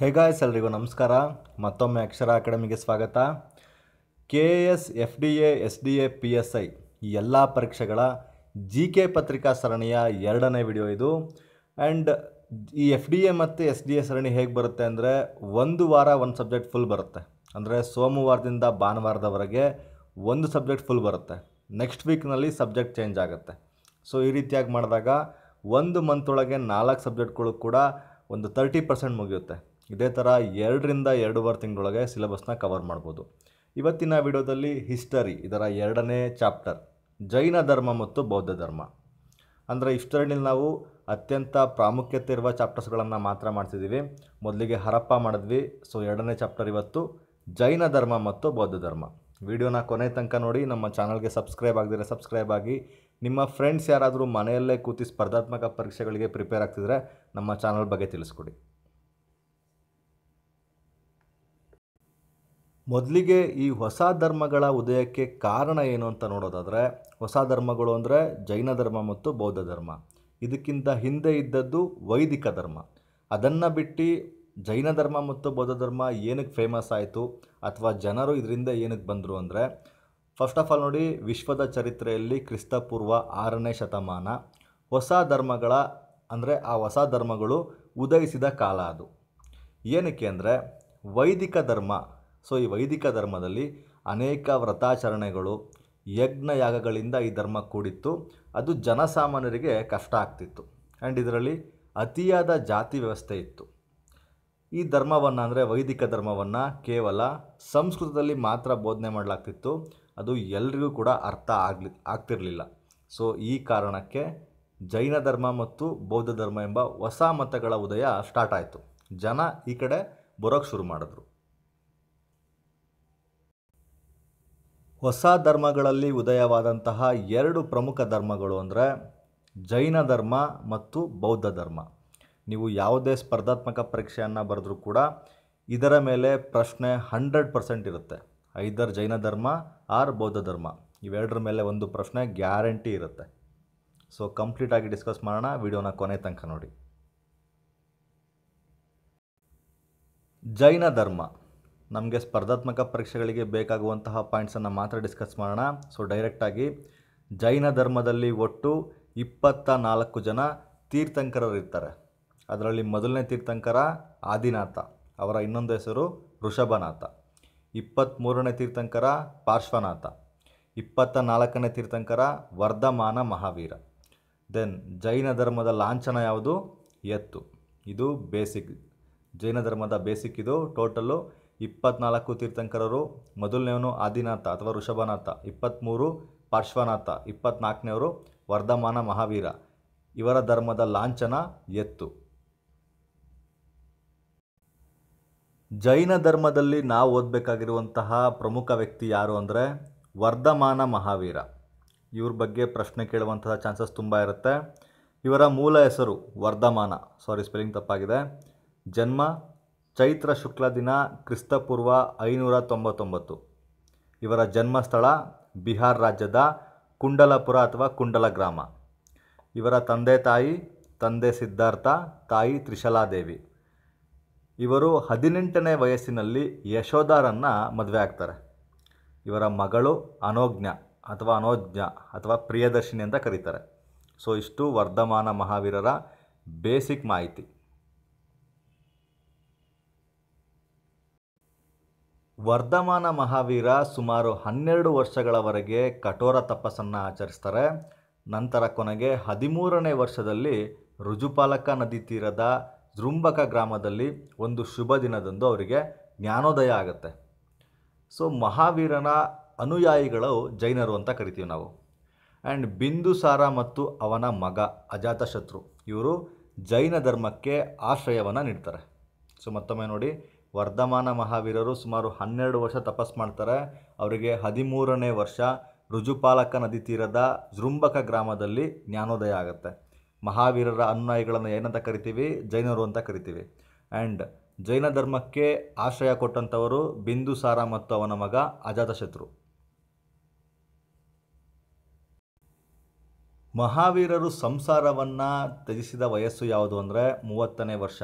hey guys ನಮಸ್ಕಾರ ಮತ್ತೊಮ್ಮೆ ಅಕ್ಷರ ಅಕಾಡೆಮಿಗೆ ಸ್ವಾಗತ K A S F D A S D A P S I ಈ ಎಲ್ಲ ಪರೀಕ್ಷೆಗಳ ಜಿ ಕೆ ಪತ್ರಿಕಾ ಸರಣಿಯ ಎರಡನೇ ವಿಡಿಯೋ ಇದು ಆ್ಯಂಡ್ ಈ ಎಫ್ ಡಿ ಎ ಮತ್ತು ಎಸ್ ಡಿ ಎ ಸರಣಿ ಹೇಗೆ ಬರುತ್ತೆ ಅಂದರೆ ಒಂದು ವಾರ ಒಂದು ಸಬ್ಜೆಕ್ಟ್ ಫುಲ್ ಬರುತ್ತೆ ಅಂದರೆ ಸೋಮವಾರದಿಂದ ಭಾನುವಾರದವರೆಗೆ ಒಂದು ಸಬ್ಜೆಕ್ಟ್ ಫುಲ್ ಬರುತ್ತೆ ನೆಕ್ಸ್ಟ್ ವೀಕ್ನಲ್ಲಿ ಸಬ್ಜೆಕ್ಟ್ ಚೇಂಜ್ ಆಗುತ್ತೆ ಸೊ ಈ ರೀತಿಯಾಗಿ ಮಾಡಿದಾಗ ಒಂದು ಮಂತ್ ಒಳಗೆ ನಾಲ್ಕು ಸಬ್ಜೆಕ್ಟ್ಗಳು ಕೂಡ ಒಂದು ತರ್ಟಿ ಪರ್ಸೆಂಟ್ ಮುಗಿಯುತ್ತೆ ಇದೇ ಥರ ಎರಡರಿಂದ ಎರಡೂವರೆ ತಿಂಗಳೊಳಗೆ ಸಿಲೆಬಸ್ನ ಕವರ್ ಮಾಡ್ಬೋದು ಇವತ್ತಿನ ವಿಡಿಯೋದಲ್ಲಿ ಹಿಸ್ಟರಿ ಇದರ ಎರಡನೇ ಚಾಪ್ಟರ್ ಜೈನ ಧರ್ಮ ಮತ್ತು ಬೌದ್ಧ ಧರ್ಮ ಅಂದರೆ ಹಿಸ್ಟರಿನಲ್ಲಿ ನಾವು ಅತ್ಯಂತ ಪ್ರಾಮುಖ್ಯತೆ ಇರುವ ಚಾಪ್ಟರ್ಸ್ಗಳನ್ನು ಮಾತ್ರ ಮಾಡ್ತಿದ್ದೀವಿ ಮೊದಲಿಗೆ ಹರಪ್ಪ ಮಾಡಿದ್ವಿ ಸೊ ಎರಡನೇ ಚಾಪ್ಟರ್ ಇವತ್ತು ಜೈನ ಧರ್ಮ ಮತ್ತು ಬೌದ್ಧ ಧರ್ಮ ವಿಡಿಯೋನ ಕೊನೆ ತನಕ ನೋಡಿ ನಮ್ಮ ಚಾನಲ್ಗೆ ಸಬ್ಸ್ಕ್ರೈಬ್ ಆಗದಿದ್ರೆ ಸಬ್ಸ್ಕ್ರೈಬ್ ಆಗಿ ನಿಮ್ಮ ಫ್ರೆಂಡ್ಸ್ ಯಾರಾದರೂ ಮನೆಯಲ್ಲೇ ಕೂತಿ ಸ್ಪರ್ಧಾತ್ಮಕ ಪರೀಕ್ಷೆಗಳಿಗೆ ಪ್ರಿಪೇರ್ ಆಗ್ತಿದ್ರೆ ನಮ್ಮ ಚಾನಲ್ ಬಗ್ಗೆ ತಿಳಿಸ್ಕೊಡಿ ಮೊದಲಿಗೆ ಈ ಹೊಸ ಧರ್ಮಗಳ ಉದಯಕ್ಕೆ ಕಾರಣ ಏನು ಅಂತ ನೋಡೋದಾದರೆ ಹೊಸ ಧರ್ಮಗಳು ಅಂದರೆ ಜೈನ ಧರ್ಮ ಮತ್ತು ಬೌದ್ಧ ಧರ್ಮ ಇದಕ್ಕಿಂತ ಹಿಂದೆ ಇದ್ದದ್ದು ವೈದಿಕ ಧರ್ಮ ಅದನ್ನು ಬಿಟ್ಟು ಜೈನ ಧರ್ಮ ಮತ್ತು ಬೌದ್ಧ ಧರ್ಮ ಏನಕ್ಕೆ ಫೇಮಸ್ ಆಯಿತು ಅಥವಾ ಜನರು ಇದರಿಂದ ಏನಕ್ಕೆ ಬಂದರು ಅಂದರೆ ಫಸ್ಟ್ ಆಫ್ ಆಲ್ ನೋಡಿ ವಿಶ್ವದ ಚರಿತ್ರೆಯಲ್ಲಿ ಕ್ರಿಸ್ತಪೂರ್ವ ಆರನೇ ಶತಮಾನ ಹೊಸ ಧರ್ಮಗಳ ಅಂದರೆ ಆ ಹೊಸ ಧರ್ಮಗಳು ಉದಯಿಸಿದ ಕಾಲ ಅದು ಏನಕ್ಕೆ ಅಂದರೆ ವೈದಿಕ ಧರ್ಮ ಸೊ ಈ ವೈದಿಕ ಧರ್ಮದಲ್ಲಿ ಅನೇಕ ವ್ರತಾಚರಣೆಗಳು ಯಜ್ಞ ಯಾಗಗಳಿಂದ ಈ ಧರ್ಮ ಕೂಡಿತ್ತು ಅದು ಜನಸಾಮಾನ್ಯರಿಗೆ ಕಷ್ಟ ಆಗ್ತಿತ್ತು ಆ್ಯಂಡ್ ಇದರಲ್ಲಿ ಅತಿಯಾದ ಜಾತಿ ವ್ಯವಸ್ಥೆ ಇತ್ತು ಈ ಧರ್ಮವನ್ನು ಅಂದರೆ ವೈದಿಕ ಧರ್ಮವನ್ನು ಕೇವಲ ಸಂಸ್ಕೃತದಲ್ಲಿ ಮಾತ್ರ ಬೋಧನೆ ಮಾಡಲಾಗ್ತಿತ್ತು ಅದು ಎಲ್ರಿಗೂ ಕೂಡ ಅರ್ಥ ಆಗಲಿ ಆಗ್ತಿರಲಿಲ್ಲ ಸೊ ಈ ಕಾರಣಕ್ಕೆ ಜೈನ ಧರ್ಮ ಮತ್ತು ಬೌದ್ಧ ಧರ್ಮ ಎಂಬ ಹೊಸ ಮತಗಳ ಉದಯ ಸ್ಟಾರ್ಟ್ ಆಯಿತು ಜನ ಈ ಕಡೆ ಬರೋಕ್ಕೆ ಶುರು ಮಾಡಿದ್ರು ಹೊಸ ಧರ್ಮಗಳಲ್ಲಿ ಉದಯವಾದಂತಹ ಎರಡು ಪ್ರಮುಖ ಧರ್ಮಗಳು ಅಂದರೆ ಜೈನ ಧರ್ಮ ಮತ್ತು ಬೌದ್ಧ ಧರ್ಮ ನೀವು ಯಾವುದೇ ಸ್ಪರ್ಧಾತ್ಮಕ ಪರೀಕ್ಷೆಯನ್ನು ಬರೆದರೂ ಕೂಡ ಇದರ ಮೇಲೆ ಪ್ರಶ್ನೆ ಹಂಡ್ರೆಡ್ ಪರ್ಸೆಂಟ್ ಇರುತ್ತೆ ಐದರ್ ಜೈನ ಧರ್ಮ ಆರ್ ಬೌದ್ಧ ಧರ್ಮ ಇವೆರಡರ ಮೇಲೆ ಒಂದು ಪ್ರಶ್ನೆ ಗ್ಯಾರಂಟಿ ಇರುತ್ತೆ ಸೊ ಕಂಪ್ಲೀಟಾಗಿ ಡಿಸ್ಕಸ್ ಮಾಡೋಣ ವಿಡಿಯೋನ ಕೊನೆ ತನಕ ನೋಡಿ ಜೈನ ಧರ್ಮ ನಮಗೆ ಸ್ಪರ್ಧಾತ್ಮಕ ಪರೀಕ್ಷೆಗಳಿಗೆ ಬೇಕಾಗುವಂತಹ ಪಾಯಿಂಟ್ಸನ್ನು ಮಾತ್ರ ಡಿಸ್ಕಸ್ ಮಾಡೋಣ ಸೊ ಡೈರೆಕ್ಟಾಗಿ ಜೈನ ಧರ್ಮದಲ್ಲಿ ಒಟ್ಟು ಇಪ್ಪತ್ತ ನಾಲ್ಕು ಜನ ತೀರ್ಥಂಕರರಿರ್ತಾರೆ ಅದರಲ್ಲಿ ಮೊದಲನೇ ತೀರ್ಥಂಕರ ಆದಿನಾಥ ಅವರ ಇನ್ನೊಂದು ಹೆಸರು ಋಷಭನಾಥ ಇಪ್ಪತ್ತ್ಮೂರನೇ ತೀರ್ಥಂಕರ ಪಾರ್ಶ್ವನಾಥ ಇಪ್ಪತ್ತ ನಾಲ್ಕನೇ ತೀರ್ಥಂಕರ ವರ್ಧಮಾನ ಮಹಾವೀರ ದೆನ್ ಜೈನ ಧರ್ಮದ ಲಾಂಛನ ಯಾವುದು ಎತ್ತು ಇದು ಬೇಸಿಕ್ ಜೈನ ಧರ್ಮದ ಬೇಸಿಕ್ ಇದು ಟೋಟಲ್ಲು ಇಪ್ಪತ್ನಾಲ್ಕು ತೀರ್ಥಂಕರರು ಮೊದಲನೆಯವನು ಆದಿನಾಥ ಅಥವಾ ಋಷಭನಾಥ ಇಪ್ಪತ್ತ್ಮೂರು ಪಾರ್ಶ್ವನಾಥ ಇಪ್ಪತ್ನಾಲ್ಕನೇವರು ವರ್ಧಮಾನ ಮಹಾವೀರ ಇವರ ಧರ್ಮದ ಲಾಂಛನ ಎತ್ತು ಜೈನ ಧರ್ಮದಲ್ಲಿ ನಾವು ಓದಬೇಕಾಗಿರುವಂತಹ ಪ್ರಮುಖ ವ್ಯಕ್ತಿ ಯಾರು ಅಂದರೆ ವರ್ಧಮಾನ ಮಹಾವೀರ ಇವ್ರ ಬಗ್ಗೆ ಪ್ರಶ್ನೆ ಕೇಳುವಂತಹ ಚಾನ್ಸಸ್ ತುಂಬ ಇರುತ್ತೆ ಇವರ ಮೂಲ ಹೆಸರು ವರ್ಧಮಾನ ಸಾರಿ ಸ್ಪೆಲ್ಲಿಂಗ್ ತಪ್ಪಾಗಿದೆ ಜನ್ಮ ಚೈತ್ರ ಶುಕ್ಲ ದಿನ ಕ್ರಿಸ್ತಪೂರ್ವ ಐನೂರ ತೊಂಬತ್ತೊಂಬತ್ತು ಇವರ ಜನ್ಮಸ್ಥಳ ಬಿಹಾರ್ ರಾಜ್ಯದ ಕುಂಡಲಪುರ ಅಥವಾ ಕುಂಡಲ ಗ್ರಾಮ ಇವರ ತಂದೆ ತಾಯಿ ತಂದೆ ಸಿದ್ಧಾರ್ಥ ತಾಯಿ ತ್ರಿಶಲಾದೇವಿ ಇವರು ಹದಿನೆಂಟನೇ ವಯಸ್ಸಿನಲ್ಲಿ ಯಶೋಧಾರನ್ನು ಮದುವೆ ಆಗ್ತಾರೆ ಇವರ ಮಗಳು ಅನೋಜ್ಞ ಅಥವಾ ಅನೋಜ್ಞ ಅಥವಾ ಪ್ರಿಯದರ್ಶಿನಿ ಅಂತ ಕರೀತಾರೆ ಸೊ ಇಷ್ಟು ವರ್ಧಮಾನ ಮಹಾವೀರರ ಬೇಸಿಕ್ ಮಾಹಿತಿ ವರ್ಧಮಾನ ಮಹಾವೀರ ಸುಮಾರು ಹನ್ನೆರಡು ವರ್ಷಗಳವರೆಗೆ ಕಠೋರ ತಪಸ್ಸನ್ನು ಆಚರಿಸ್ತಾರೆ ನಂತರ ಕೊನೆಗೆ ಹದಿಮೂರನೇ ವರ್ಷದಲ್ಲಿ ರುಜುಪಾಲಕ ನದಿ ತೀರದ ಜೃಂಬಕ ಗ್ರಾಮದಲ್ಲಿ ಒಂದು ಶುಭ ದಿನದಂದು ಅವರಿಗೆ ಜ್ಞಾನೋದಯ ಆಗುತ್ತೆ ಸೊ ಮಹಾವೀರನ ಅನುಯಾಯಿಗಳು ಜೈನರು ಅಂತ ಕರಿತೀವಿ ನಾವು ಆ್ಯಂಡ್ ಬಿಂದುಸಾರ ಮತ್ತು ಅವನ ಮಗ ಅಜಾತಶತ್ರು ಇವರು ಜೈನ ಧರ್ಮಕ್ಕೆ ಆಶ್ರಯವನ್ನು ನೀಡ್ತಾರೆ ಸೊ ಮತ್ತೊಮ್ಮೆ ನೋಡಿ ವರ್ಧಮಾನ ಮಹಾವೀರರು ಸುಮಾರು ಹನ್ನೆರಡು ವರ್ಷ ತಪಸ್ ಮಾಡ್ತಾರೆ ಅವರಿಗೆ ಹದಿಮೂರನೇ ವರ್ಷ ರುಜುಪಾಲಕ ನದಿ ತೀರದ ಜೃಂಬಕ ಗ್ರಾಮದಲ್ಲಿ ಜ್ಞಾನೋದಯ ಆಗುತ್ತೆ ಮಹಾವೀರರ ಅನುಯಾಯಿಗಳನ್ನು ಏನಂತ ಕರಿತೀವಿ ಜೈನರು ಅಂತ ಕರಿತೀವಿ ಆ್ಯಂಡ್ ಜೈನ ಧರ್ಮಕ್ಕೆ ಆಶ್ರಯ ಕೊಟ್ಟಂಥವರು ಬಿಂದುಸಾರ ಮತ್ತು ಅವನ ಮಗ ಅಜಾತಶತ್ರು ಮಹಾವೀರರು ಸಂಸಾರವನ್ನು ತ್ಯಜಿಸಿದ ವಯಸ್ಸು ಯಾವುದು ಅಂದರೆ ಮೂವತ್ತನೇ ವರ್ಷ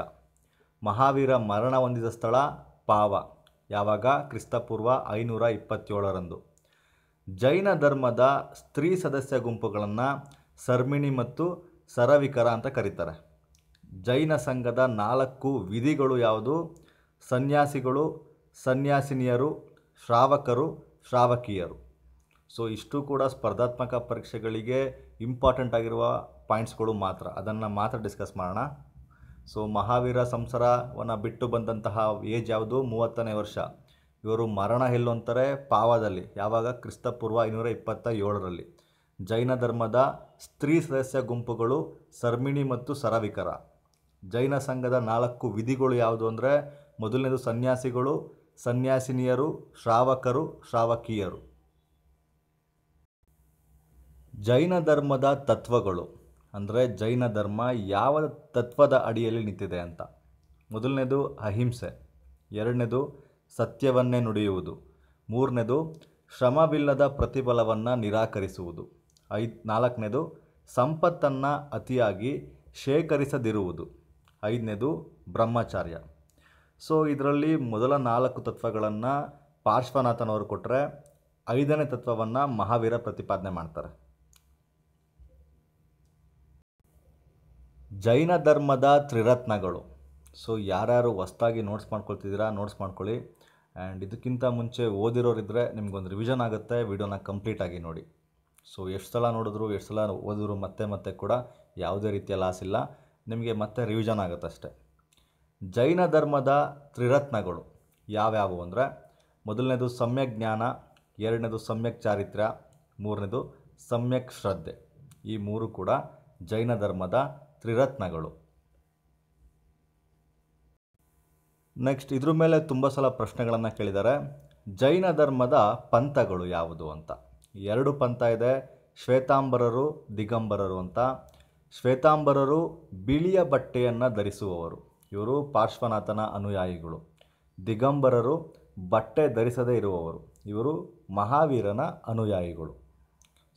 ಮಹಾವೀರ ಮರಣ ಹೊಂದಿದ ಸ್ಥಳ ಪಾವ ಯಾವಾಗ ಕ್ರಿಸ್ತಪೂರ್ವ ಐನೂರ ಇಪ್ಪತ್ತೇಳರಂದು ಜೈನ ಧರ್ಮದ ಸ್ತ್ರೀ ಸದಸ್ಯ ಗುಂಪುಗಳನ್ನು ಸರ್ಮಿಣಿ ಮತ್ತು ಸರವಿಕರ ಅಂತ ಕರೀತಾರೆ ಜೈನ ಸಂಘದ ನಾಲ್ಕು ವಿಧಿಗಳು ಯಾವುದು ಸನ್ಯಾಸಿಗಳು ಸನ್ಯಾಸಿನಿಯರು ಶ್ರಾವಕರು ಶ್ರಾವಕಿಯರು ಸೊ ಇಷ್ಟು ಕೂಡ ಸ್ಪರ್ಧಾತ್ಮಕ ಪರೀಕ್ಷೆಗಳಿಗೆ ಇಂಪಾರ್ಟೆಂಟ್ ಆಗಿರುವ ಪಾಯಿಂಟ್ಸ್ಗಳು ಮಾತ್ರ ಅದನ್ನು ಮಾತ್ರ ಡಿಸ್ಕಸ್ ಮಾಡೋಣ ಸೊ ಮಹಾವೀರ ಸಂಸಾರವನ್ನು ಬಿಟ್ಟು ಬಂದಂತಹ ಏಜ್ ಯಾವುದು ಮೂವತ್ತನೇ ವರ್ಷ ಇವರು ಮರಣ ಎಲ್ಲೋ ಅಂತಾರೆ ಪಾವದಲ್ಲಿ ಯಾವಾಗ ಕ್ರಿಸ್ತಪೂರ್ವ ಇನ್ನೂರ ಇಪ್ಪತ್ತ ಏಳರಲ್ಲಿ ಜೈನ ಧರ್ಮದ ಸ್ತ್ರೀ ಸದಸ್ಯ ಗುಂಪುಗಳು ಸರ್ಮಿಣಿ ಮತ್ತು ಸರವಿಕರ ಜೈನ ಸಂಘದ ನಾಲ್ಕು ವಿಧಿಗಳು ಯಾವುದು ಅಂದರೆ ಮೊದಲನೇದು ಸನ್ಯಾಸಿಗಳು ಸನ್ಯಾಸಿನಿಯರು ಶ್ರಾವಕರು ಶ್ರಾವಕಿಯರು ಜೈನ ಧರ್ಮದ ತತ್ವಗಳು ಅಂದರೆ ಜೈನ ಧರ್ಮ ಯಾವ ತತ್ವದ ಅಡಿಯಲ್ಲಿ ನಿಂತಿದೆ ಅಂತ ಮೊದಲನೇದು ಅಹಿಂಸೆ ಎರಡನೇದು ಸತ್ಯವನ್ನೇ ನುಡಿಯುವುದು ಮೂರನೇದು ಶ್ರಮವಿಲ್ಲದ ಪ್ರತಿಫಲವನ್ನು ನಿರಾಕರಿಸುವುದು ಐದು ನಾಲ್ಕನೇದು ಸಂಪತ್ತನ್ನು ಅತಿಯಾಗಿ ಶೇಖರಿಸದಿರುವುದು ಐದನೇದು ಬ್ರಹ್ಮಚಾರ್ಯ ಸೊ ಇದರಲ್ಲಿ ಮೊದಲ ನಾಲ್ಕು ತತ್ವಗಳನ್ನು ಪಾರ್ಶ್ವನಾಥನವರು ಕೊಟ್ಟರೆ ಐದನೇ ತತ್ವವನ್ನು ಮಹಾವೀರ ಪ್ರತಿಪಾದನೆ ಮಾಡ್ತಾರೆ ಜೈನ ಧರ್ಮದ ತ್ರಿರತ್ನಗಳು ಸೊ ಯಾರ್ಯಾರು ಹೊಸ್ದಾಗಿ ನೋಟ್ಸ್ ಮಾಡ್ಕೊಳ್ತಿದ್ದೀರಾ ನೋಟ್ಸ್ ಮಾಡ್ಕೊಳ್ಳಿ ಆ್ಯಂಡ್ ಇದಕ್ಕಿಂತ ಮುಂಚೆ ಓದಿರೋರಿದ್ದರೆ ನಿಮ್ಗೊಂದು ರಿವಿಷನ್ ಆಗುತ್ತೆ ವಿಡಿಯೋನ ಕಂಪ್ಲೀಟಾಗಿ ನೋಡಿ ಸೊ ಎಷ್ಟು ಸಲ ನೋಡಿದ್ರು ಎಷ್ಟು ಸಲ ಓದಿದ್ರು ಮತ್ತೆ ಮತ್ತೆ ಕೂಡ ಯಾವುದೇ ರೀತಿಯ ಲಾಸ್ ಇಲ್ಲ ನಿಮಗೆ ಮತ್ತೆ ರಿವಿಷನ್ ಆಗುತ್ತೆ ಅಷ್ಟೆ ಜೈನ ಧರ್ಮದ ತ್ರಿರತ್ನಗಳು ಯಾವ್ಯಾವು ಅಂದರೆ ಮೊದಲನೇದು ಸಮ್ಯಕ್ ಜ್ಞಾನ ಎರಡನೇದು ಸಮ್ಯಕ್ ಚಾರಿತ್ರ್ಯ ಮೂರನೇದು ಸಮ್ಯಕ್ ಶ್ರದ್ಧೆ ಈ ಮೂರು ಕೂಡ ಜೈನ ಧರ್ಮದ ತ್ರಿರತ್ನಗಳು ನೆಕ್ಸ್ಟ್ ಇದ್ರ ಮೇಲೆ ತುಂಬ ಸಲ ಪ್ರಶ್ನೆಗಳನ್ನು ಕೇಳಿದ್ದಾರೆ ಜೈನ ಧರ್ಮದ ಪಂಥಗಳು ಯಾವುದು ಅಂತ ಎರಡು ಪಂಥ ಇದೆ ಶ್ವೇತಾಂಬರರು ದಿಗಂಬರರು ಅಂತ ಶ್ವೇತಾಂಬರರು ಬಿಳಿಯ ಬಟ್ಟೆಯನ್ನು ಧರಿಸುವವರು ಇವರು ಪಾರ್ಶ್ವನಾಥನ ಅನುಯಾಯಿಗಳು ದಿಗಂಬರರು ಬಟ್ಟೆ ಧರಿಸದೇ ಇರುವವರು ಇವರು ಮಹಾವೀರನ ಅನುಯಾಯಿಗಳು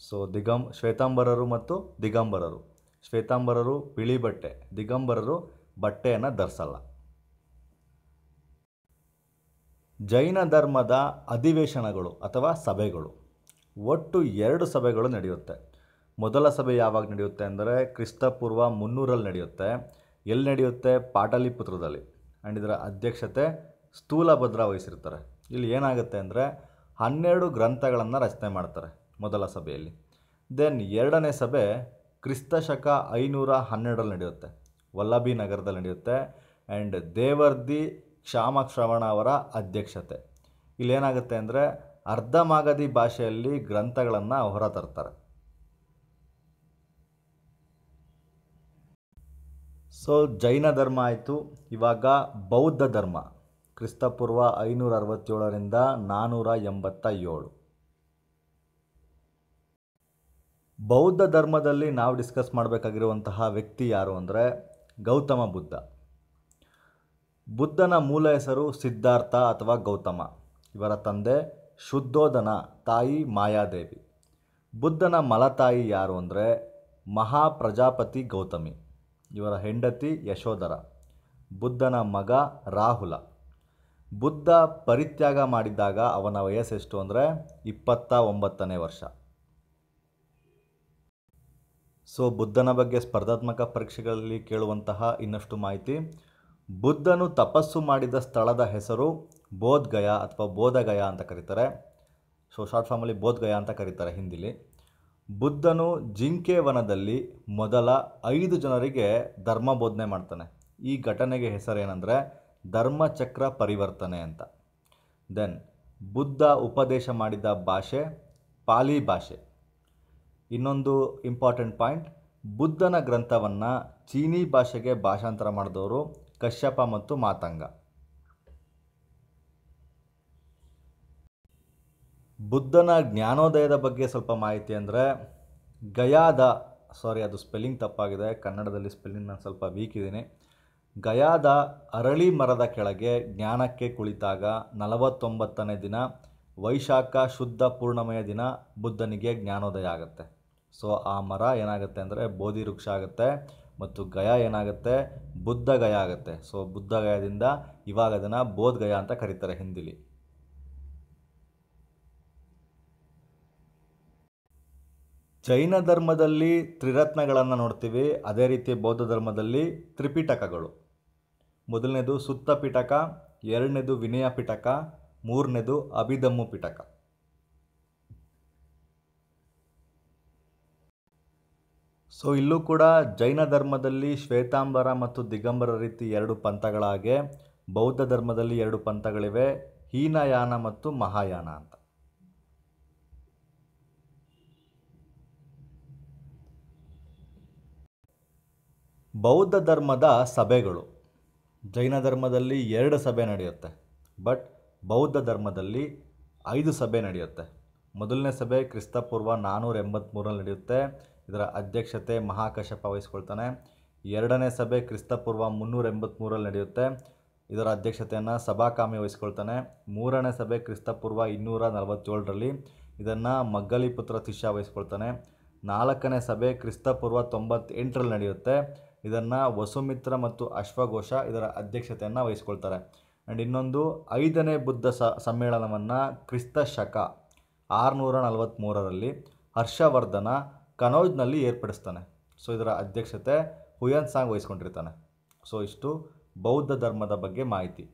ಸೊ ದಿಗಂ ಶ್ವೇತಾಂಬರರು ಮತ್ತು ದಿಗಂಬರರು ಶ್ವೇತಾಂಬರರು ಬಿಳಿ ಬಟ್ಟೆ ದಿಗಂಬರರು ಬಟ್ಟೆಯನ್ನು ಧರಿಸಲ್ಲ ಜೈನ ಧರ್ಮದ ಅಧಿವೇಶನಗಳು ಅಥವಾ ಸಭೆಗಳು ಒಟ್ಟು ಎರಡು ಸಭೆಗಳು ನಡೆಯುತ್ತೆ ಮೊದಲ ಸಭೆ ಯಾವಾಗ ನಡೆಯುತ್ತೆ ಅಂದರೆ ಕ್ರಿಸ್ತಪೂರ್ವ ಮುನ್ನೂರಲ್ಲಿ ನಡೆಯುತ್ತೆ ಎಲ್ಲಿ ನಡೆಯುತ್ತೆ ಪಾಟಲಿಪುತ್ರದಲ್ಲಿ ಆ್ಯಂಡ್ ಇದರ ಅಧ್ಯಕ್ಷತೆ ಭದ್ರ ವಹಿಸಿರ್ತಾರೆ ಇಲ್ಲಿ ಏನಾಗುತ್ತೆ ಅಂದರೆ ಹನ್ನೆರಡು ಗ್ರಂಥಗಳನ್ನು ರಚನೆ ಮಾಡ್ತಾರೆ ಮೊದಲ ಸಭೆಯಲ್ಲಿ ದೆನ್ ಎರಡನೇ ಸಭೆ ಕ್ರಿಸ್ತ ಶಕ ಐನೂರ ಹನ್ನೆರಡರಲ್ಲಿ ನಡೆಯುತ್ತೆ ವಲ್ಲಭಿ ನಗರದಲ್ಲಿ ನಡೆಯುತ್ತೆ ಆ್ಯಂಡ್ ದೇವರ್ದಿ ಕ್ಷಾಮ ಶ್ರವಣ ಅವರ ಅಧ್ಯಕ್ಷತೆ ಇಲ್ಲೇನಾಗುತ್ತೆ ಅಂದರೆ ಅರ್ಧ ಮಾಗದಿ ಭಾಷೆಯಲ್ಲಿ ಗ್ರಂಥಗಳನ್ನು ಹೊರತರ್ತಾರೆ ಸೊ ಜೈನ ಧರ್ಮ ಆಯಿತು ಇವಾಗ ಬೌದ್ಧ ಧರ್ಮ ಕ್ರಿಸ್ತಪೂರ್ವ ಐನೂರ ಅರವತ್ತೇಳರಿಂದ ನಾನ್ನೂರ ಎಂಬತ್ತ ಏಳು ಬೌದ್ಧ ಧರ್ಮದಲ್ಲಿ ನಾವು ಡಿಸ್ಕಸ್ ಮಾಡಬೇಕಾಗಿರುವಂತಹ ವ್ಯಕ್ತಿ ಯಾರು ಅಂದರೆ ಗೌತಮ ಬುದ್ಧ ಬುದ್ಧನ ಮೂಲ ಹೆಸರು ಸಿದ್ಧಾರ್ಥ ಅಥವಾ ಗೌತಮ ಇವರ ತಂದೆ ಶುದ್ಧೋಧನ ತಾಯಿ ಮಾಯಾದೇವಿ ಬುದ್ಧನ ಮಲತಾಯಿ ಯಾರು ಅಂದರೆ ಮಹಾಪ್ರಜಾಪತಿ ಗೌತಮಿ ಇವರ ಹೆಂಡತಿ ಯಶೋಧರ ಬುದ್ಧನ ಮಗ ರಾಹುಲ ಬುದ್ಧ ಪರಿತ್ಯಾಗ ಮಾಡಿದಾಗ ಅವನ ವಯಸ್ಸೆಷ್ಟು ಅಂದರೆ ಇಪ್ಪತ್ತ ಒಂಬತ್ತನೇ ವರ್ಷ ಸೊ ಬುದ್ಧನ ಬಗ್ಗೆ ಸ್ಪರ್ಧಾತ್ಮಕ ಪರೀಕ್ಷೆಗಳಲ್ಲಿ ಕೇಳುವಂತಹ ಇನ್ನಷ್ಟು ಮಾಹಿತಿ ಬುದ್ಧನು ತಪಸ್ಸು ಮಾಡಿದ ಸ್ಥಳದ ಹೆಸರು ಬೋಧ್ಗಯ ಅಥವಾ ಬೋಧಗಯ ಅಂತ ಕರೀತಾರೆ ಸೊ ಶಾರ್ಟ್ ಫಾರ್ಮಲ್ಲಿ ಬೋಧ್ಗಯ ಅಂತ ಕರೀತಾರೆ ಹಿಂದಿಲಿ ಬುದ್ಧನು ಜಿಂಕೆ ವನದಲ್ಲಿ ಮೊದಲ ಐದು ಜನರಿಗೆ ಧರ್ಮ ಬೋಧನೆ ಮಾಡ್ತಾನೆ ಈ ಘಟನೆಗೆ ಹೆಸರೇನೆಂದರೆ ಧರ್ಮಚಕ್ರ ಪರಿವರ್ತನೆ ಅಂತ ದೆನ್ ಬುದ್ಧ ಉಪದೇಶ ಮಾಡಿದ ಭಾಷೆ ಪಾಲಿ ಭಾಷೆ ಇನ್ನೊಂದು ಇಂಪಾರ್ಟೆಂಟ್ ಪಾಯಿಂಟ್ ಬುದ್ಧನ ಗ್ರಂಥವನ್ನು ಚೀನೀ ಭಾಷೆಗೆ ಭಾಷಾಂತರ ಮಾಡಿದವರು ಕಶ್ಯಪ ಮತ್ತು ಮಾತಂಗ ಬುದ್ಧನ ಜ್ಞಾನೋದಯದ ಬಗ್ಗೆ ಸ್ವಲ್ಪ ಮಾಹಿತಿ ಅಂದರೆ ಗಯಾದ ಸಾರಿ ಅದು ಸ್ಪೆಲ್ಲಿಂಗ್ ತಪ್ಪಾಗಿದೆ ಕನ್ನಡದಲ್ಲಿ ಸ್ಪೆಲ್ಲಿಂಗ್ ನಾನು ಸ್ವಲ್ಪ ವೀಕ್ ಇದ್ದೀನಿ ಗಯಾದ ಅರಳಿ ಮರದ ಕೆಳಗೆ ಜ್ಞಾನಕ್ಕೆ ಕುಳಿತಾಗ ನಲವತ್ತೊಂಬತ್ತನೇ ದಿನ ವೈಶಾಖ ಶುದ್ಧ ಪೂರ್ಣಮಯ ದಿನ ಬುದ್ಧನಿಗೆ ಜ್ಞಾನೋದಯ ಆಗುತ್ತೆ ಸೊ ಆ ಮರ ಏನಾಗುತ್ತೆ ಅಂದರೆ ಬೋಧಿ ವೃಕ್ಷ ಆಗುತ್ತೆ ಮತ್ತು ಗಯ ಏನಾಗುತ್ತೆ ಬುದ್ಧ ಗಯ ಆಗುತ್ತೆ ಸೊ ಬುದ್ಧ ಗಯದಿಂದ ಇವಾಗ ಅದನ್ನು ಬೋಧ್ ಗಯ ಅಂತ ಕರೀತಾರೆ ಹಿಂದಿಲಿ ಜೈನ ಧರ್ಮದಲ್ಲಿ ತ್ರಿರತ್ನಗಳನ್ನು ನೋಡ್ತೀವಿ ಅದೇ ರೀತಿ ಬೌದ್ಧ ಧರ್ಮದಲ್ಲಿ ತ್ರಿಪಿಟಕಗಳು ಮೊದಲನೇದು ಸುತ್ತ ಪಿಟಕ ಎರಡನೇದು ವಿನಯ ಪಿಟಕ ಮೂರನೇದು ಅಭಿದಮ್ಮು ಪಿಟಕ ಸೊ ಇಲ್ಲೂ ಕೂಡ ಜೈನ ಧರ್ಮದಲ್ಲಿ ಶ್ವೇತಾಂಬರ ಮತ್ತು ದಿಗಂಬರ ರೀತಿ ಎರಡು ಪಂಥಗಳಾಗೆ ಬೌದ್ಧ ಧರ್ಮದಲ್ಲಿ ಎರಡು ಪಂಥಗಳಿವೆ ಹೀನಯಾನ ಮತ್ತು ಮಹಾಯಾನ ಅಂತ ಬೌದ್ಧ ಧರ್ಮದ ಸಭೆಗಳು ಜೈನ ಧರ್ಮದಲ್ಲಿ ಎರಡು ಸಭೆ ನಡೆಯುತ್ತೆ ಬಟ್ ಬೌದ್ಧ ಧರ್ಮದಲ್ಲಿ ಐದು ಸಭೆ ನಡೆಯುತ್ತೆ ಮೊದಲನೇ ಸಭೆ ಕ್ರಿಸ್ತಪೂರ್ವ ನಾನ್ನೂರ ಎಂಬತ್ತ್ಮೂರಲ್ಲಿ ನಡೆಯುತ್ತೆ ಇದರ ಅಧ್ಯಕ್ಷತೆ ಮಹಾಕಶ್ಯಪ ವಹಿಸ್ಕೊಳ್ತಾನೆ ಎರಡನೇ ಸಭೆ ಕ್ರಿಸ್ತಪೂರ್ವ ಮುನ್ನೂರ ಎಂಬತ್ತ್ಮೂರಲ್ಲಿ ನಡೆಯುತ್ತೆ ಇದರ ಅಧ್ಯಕ್ಷತೆಯನ್ನು ಸಭಾಕಾಮಿ ವಹಿಸ್ಕೊಳ್ತಾನೆ ಮೂರನೇ ಸಭೆ ಕ್ರಿಸ್ತಪೂರ್ವ ಇನ್ನೂರ ನಲವತ್ತೇಳರಲ್ಲಿ ಇದನ್ನು ಮಗ್ಗಲಿಪುತ್ರ ಶಿಷ್ಯ ವಹಿಸ್ಕೊಳ್ತಾನೆ ನಾಲ್ಕನೇ ಸಭೆ ಕ್ರಿಸ್ತಪೂರ್ವ ತೊಂಬತ್ತೆಂಟರಲ್ಲಿ ನಡೆಯುತ್ತೆ ಇದನ್ನು ವಸುಮಿತ್ರ ಮತ್ತು ಅಶ್ವಘೋಷ ಇದರ ಅಧ್ಯಕ್ಷತೆಯನ್ನು ವಹಿಸ್ಕೊಳ್ತಾರೆ ಆ್ಯಂಡ್ ಇನ್ನೊಂದು ಐದನೇ ಬುದ್ಧ ಸಮ್ಮೇಳನವನ್ನು ಕ್ರಿಸ್ತ ಶಕ ಆರುನೂರ ನಲವತ್ತ್ಮೂರರಲ್ಲಿ ಹರ್ಷವರ್ಧನ ಕನೌಜ್ನಲ್ಲಿ ಏರ್ಪಡಿಸ್ತಾನೆ ಸೊ ಇದರ ಅಧ್ಯಕ್ಷತೆ ಹುಯನ್ ಸಾಂಗ್ ವಹಿಸ್ಕೊಂಡಿರ್ತಾನೆ ಸೊ ಇಷ್ಟು ಬೌದ್ಧ ಧರ್ಮದ ಬಗ್ಗೆ ಮಾಹಿತಿ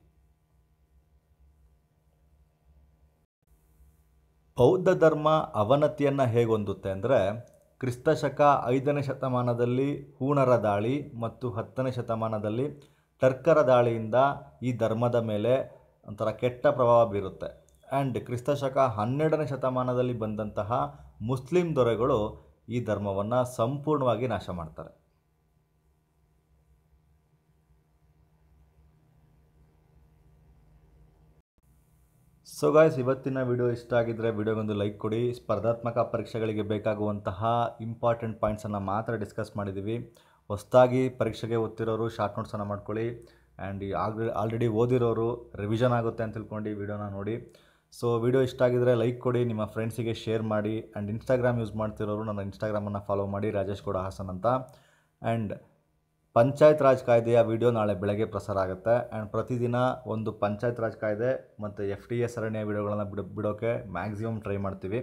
ಬೌದ್ಧ ಧರ್ಮ ಅವನತಿಯನ್ನು ಹೇಗೊಂದುತ್ತೆ ಅಂದರೆ ಕ್ರಿಸ್ತ ಶಕ ಐದನೇ ಶತಮಾನದಲ್ಲಿ ಹೂಣರ ದಾಳಿ ಮತ್ತು ಹತ್ತನೇ ಶತಮಾನದಲ್ಲಿ ಟರ್ಕರ ದಾಳಿಯಿಂದ ಈ ಧರ್ಮದ ಮೇಲೆ ಒಂಥರ ಕೆಟ್ಟ ಪ್ರಭಾವ ಬೀರುತ್ತೆ ಆ್ಯಂಡ್ ಕ್ರಿಸ್ತಶಕ ಹನ್ನೆರಡನೇ ಶತಮಾನದಲ್ಲಿ ಬಂದಂತಹ ಮುಸ್ಲಿಂ ದೊರೆಗಳು ಈ ಧರ್ಮವನ್ನು ಸಂಪೂರ್ಣವಾಗಿ ನಾಶ ಮಾಡ್ತಾರೆ ಸೊ ಗಾಯ್ಸ್ ಇವತ್ತಿನ ವಿಡಿಯೋ ಇಷ್ಟ ಆಗಿದ್ದರೆ ವಿಡಿಯೋಗೊಂದು ಲೈಕ್ ಕೊಡಿ ಸ್ಪರ್ಧಾತ್ಮಕ ಪರೀಕ್ಷೆಗಳಿಗೆ ಬೇಕಾಗುವಂತಹ ಇಂಪಾರ್ಟೆಂಟ್ ಪಾಯಿಂಟ್ಸನ್ನು ಮಾತ್ರ ಡಿಸ್ಕಸ್ ಮಾಡಿದ್ದೀವಿ ಹೊಸದಾಗಿ ಪರೀಕ್ಷೆಗೆ ಓದ್ತಿರೋರು ಶಾರ್ಟ್ ನೋಟ್ಸನ್ನು ಮಾಡ್ಕೊಳ್ಳಿ ಆ್ಯಂಡ್ ಆಲ್ರೆ ಆಲ್ರೆಡಿ ಓದಿರೋರು ರಿವಿಷನ್ ಆಗುತ್ತೆ ಅಂತ ತಿಳ್ಕೊಂಡು ವೀಡಿಯೋನ ವಿಡಿಯೋನ ನೋಡಿ ಸೊ ವಿಡಿಯೋ ಇಷ್ಟ ಆಗಿದ್ದರೆ ಲೈಕ್ ಕೊಡಿ ನಿಮ್ಮ ಫ್ರೆಂಡ್ಸಿಗೆ ಶೇರ್ ಮಾಡಿ ಆ್ಯಂಡ್ ಇನ್ಸ್ಟಾಗ್ರಾಮ್ ಯೂಸ್ ಮಾಡ್ತಿರೋರು ನನ್ನ ಇನ್ಸ್ಟಾಗ್ರಾಮನ್ನು ಫಾಲೋ ಮಾಡಿ ರಾಜೇಶ್ ಕೂಡ ಹಾಸನ್ ಅಂತ ಆ್ಯಂಡ್ ಪಂಚಾಯತ್ ರಾಜ್ ಕಾಯ್ದೆಯ ವಿಡಿಯೋ ನಾಳೆ ಬೆಳಗ್ಗೆ ಪ್ರಸಾರ ಆಗುತ್ತೆ ಆ್ಯಂಡ್ ಪ್ರತಿದಿನ ಒಂದು ಪಂಚಾಯತ್ ರಾಜ್ ಕಾಯ್ದೆ ಮತ್ತು ಎಫ್ ಡಿ ಎ ಸರಣಿಯ ವಿಡಿಯೋಗಳನ್ನು ಬಿಡ ಬಿಡೋಕ್ಕೆ ಮ್ಯಾಕ್ಸಿಮಮ್ ಟ್ರೈ ಮಾಡ್ತೀವಿ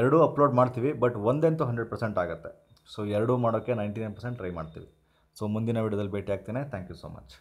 ಎರಡೂ ಅಪ್ಲೋಡ್ ಮಾಡ್ತೀವಿ ಬಟ್ ಒಂದೆಂತೂ ಹಂಡ್ರೆಡ್ ಪರ್ಸೆಂಟ್ ಆಗುತ್ತೆ ಸೊ ಎರಡೂ ಮಾಡೋಕ್ಕೆ ನೈಂಟಿ ನೈನ್ ಪರ್ಸೆಂಟ್ ಟ್ರೈ ಮಾಡ್ತೀವಿ ಸೊ ಮುಂದಿನ ವೀಡಿಯೋದಲ್ಲಿ ಭೇಟಿ ಆಗ್ತೇನೆ ಥ್ಯಾಂಕ್ ಯು ಸೊ ಮಚ್